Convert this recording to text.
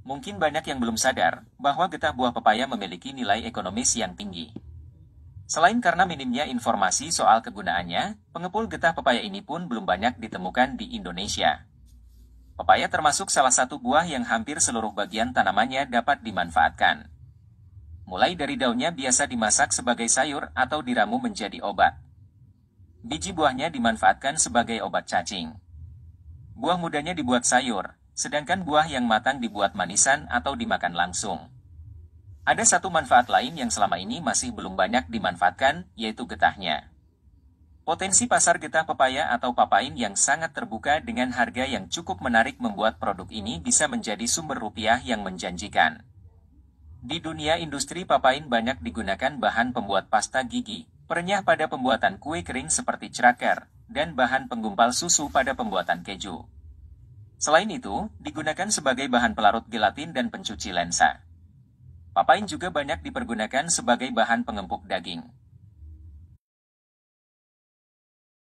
Mungkin banyak yang belum sadar bahwa getah buah pepaya memiliki nilai ekonomis yang tinggi. Selain karena minimnya informasi soal kegunaannya, pengepul getah pepaya ini pun belum banyak ditemukan di Indonesia. Pepaya termasuk salah satu buah yang hampir seluruh bagian tanamannya dapat dimanfaatkan. Mulai dari daunnya biasa dimasak sebagai sayur atau diramu menjadi obat. Biji buahnya dimanfaatkan sebagai obat cacing. Buah mudanya dibuat sayur, sedangkan buah yang matang dibuat manisan atau dimakan langsung. Ada satu manfaat lain yang selama ini masih belum banyak dimanfaatkan, yaitu getahnya. Potensi pasar getah pepaya atau papain yang sangat terbuka dengan harga yang cukup menarik membuat produk ini bisa menjadi sumber rupiah yang menjanjikan. Di dunia industri papain banyak digunakan bahan pembuat pasta gigi, perenyah pada pembuatan kue kering seperti cracker, dan bahan penggumpal susu pada pembuatan keju. Selain itu, digunakan sebagai bahan pelarut gelatin dan pencuci lensa. Papain juga banyak dipergunakan sebagai bahan pengempuk daging.